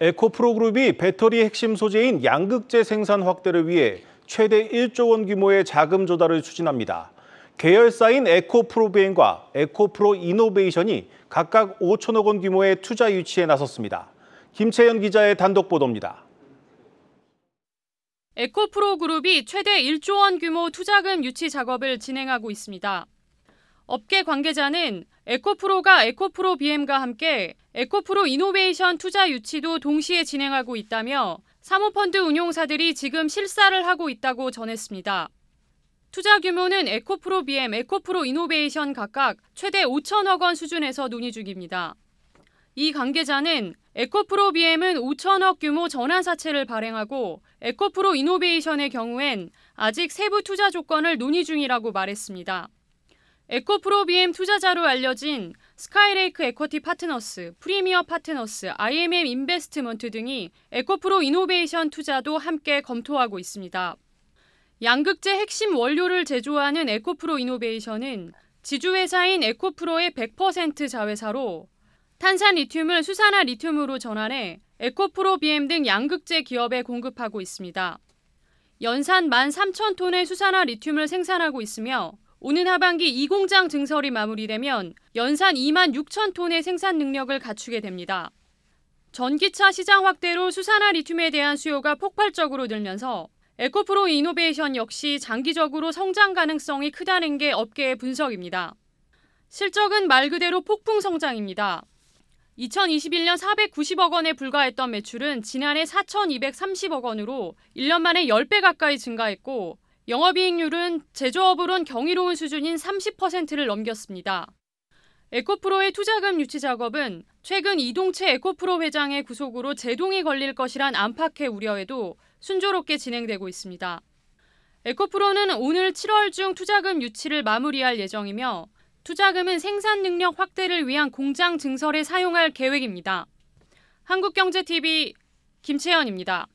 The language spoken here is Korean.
에코프로 그룹이 배터리 핵심 소재인 양극재 생산 확대를 위해 최대 1조 원 규모의 자금 조달을 추진합니다. 계열사인 에코프로비엔과 에코프로 이노베이션이 각각 5천억 원 규모의 투자 유치에 나섰습니다. 김채연 기자의 단독 보도입니다. 에코프로 그룹이 최대 1조 원 규모 투자금 유치 작업을 진행하고 있습니다. 업계 관계자는 에코프로가 에코프로 BM과 함께 에코프로 이노베이션 투자 유치도 동시에 진행하고 있다며 사모펀드 운용사들이 지금 실사를 하고 있다고 전했습니다. 투자 규모는 에코프로 BM, 에코프로 이노베이션 각각 최대 5천억 원 수준에서 논의 중입니다. 이 관계자는 에코프로 BM은 5천억 규모 전환사채를 발행하고 에코프로 이노베이션의 경우엔 아직 세부 투자 조건을 논의 중이라고 말했습니다. 에코프로 BM 투자자로 알려진 스카이레이크 에쿼티 파트너스, 프리미어 파트너스, IMM 인베스트먼트 등이 에코프로 이노베이션 투자도 함께 검토하고 있습니다. 양극재 핵심 원료를 제조하는 에코프로 이노베이션은 지주회사인 에코프로의 100% 자회사로 탄산 리튬을 수산화 리튬으로 전환해 에코프로 BM 등 양극재 기업에 공급하고 있습니다. 연산 13,000톤의 수산화 리튬을 생산하고 있으며 오는 하반기 이 공장 증설이 마무리되면 연산 2만 6천 톤의 생산 능력을 갖추게 됩니다. 전기차 시장 확대로 수산화 리튬에 대한 수요가 폭발적으로 늘면서 에코프로 이노베이션 역시 장기적으로 성장 가능성이 크다는 게 업계의 분석입니다. 실적은 말 그대로 폭풍 성장입니다. 2021년 490억 원에 불과했던 매출은 지난해 4,230억 원으로 1년 만에 10배 가까이 증가했고 영업이익률은 제조업으론 경이로운 수준인 30%를 넘겼습니다. 에코프로의 투자금 유치 작업은 최근 이동체 에코프로 회장의 구속으로 제동이 걸릴 것이란 안팎의 우려에도 순조롭게 진행되고 있습니다. 에코프로는 오늘 7월 중 투자금 유치를 마무리할 예정이며 투자금은 생산 능력 확대를 위한 공장 증설에 사용할 계획입니다. 한국경제TV 김채연입니다.